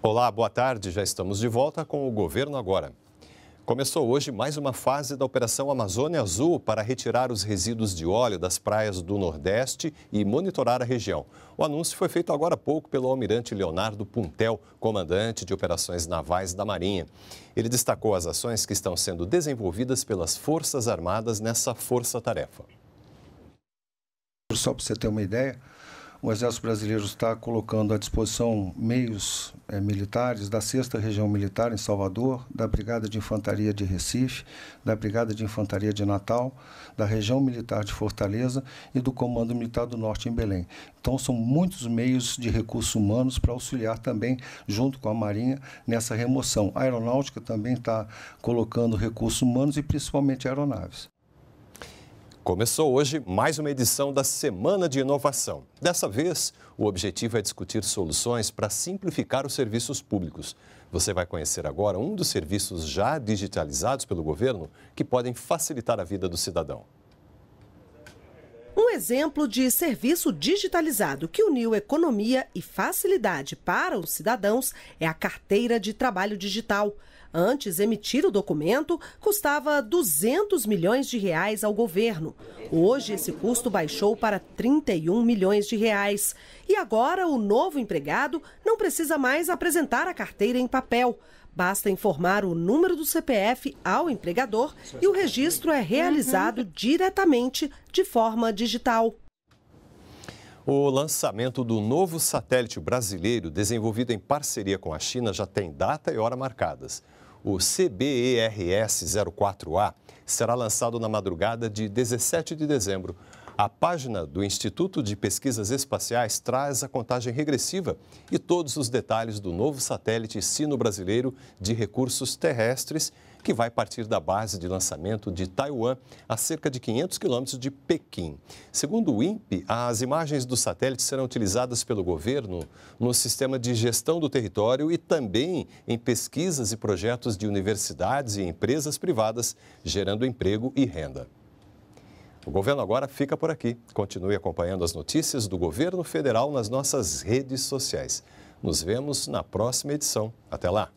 Olá, boa tarde. Já estamos de volta com o Governo Agora. Começou hoje mais uma fase da Operação Amazônia Azul para retirar os resíduos de óleo das praias do Nordeste e monitorar a região. O anúncio foi feito agora há pouco pelo almirante Leonardo Puntel, comandante de operações navais da Marinha. Ele destacou as ações que estão sendo desenvolvidas pelas Forças Armadas nessa força-tarefa. Só para você ter uma ideia, o Exército Brasileiro está colocando à disposição meios é, militares da 6 Região Militar em Salvador, da Brigada de Infantaria de Recife, da Brigada de Infantaria de Natal, da Região Militar de Fortaleza e do Comando Militar do Norte em Belém. Então, são muitos meios de recursos humanos para auxiliar também, junto com a Marinha, nessa remoção. A Aeronáutica também está colocando recursos humanos e principalmente aeronaves. Começou hoje mais uma edição da Semana de Inovação. Dessa vez, o objetivo é discutir soluções para simplificar os serviços públicos. Você vai conhecer agora um dos serviços já digitalizados pelo governo que podem facilitar a vida do cidadão exemplo de serviço digitalizado que uniu economia e facilidade para os cidadãos é a carteira de trabalho digital. Antes, emitir o documento custava 200 milhões de reais ao governo. Hoje, esse custo baixou para 31 milhões de reais. E agora, o novo empregado não precisa mais apresentar a carteira em papel. Basta informar o número do CPF ao empregador e o registro é realizado uhum. diretamente de forma digital. O lançamento do novo satélite brasileiro, desenvolvido em parceria com a China, já tem data e hora marcadas. O CBERS-04A será lançado na madrugada de 17 de dezembro. A página do Instituto de Pesquisas Espaciais traz a contagem regressiva e todos os detalhes do novo satélite sino-brasileiro de recursos terrestres, que vai partir da base de lançamento de Taiwan, a cerca de 500 quilômetros de Pequim. Segundo o INPE, as imagens do satélite serão utilizadas pelo governo no sistema de gestão do território e também em pesquisas e projetos de universidades e empresas privadas, gerando emprego e renda. O governo agora fica por aqui. Continue acompanhando as notícias do governo federal nas nossas redes sociais. Nos vemos na próxima edição. Até lá!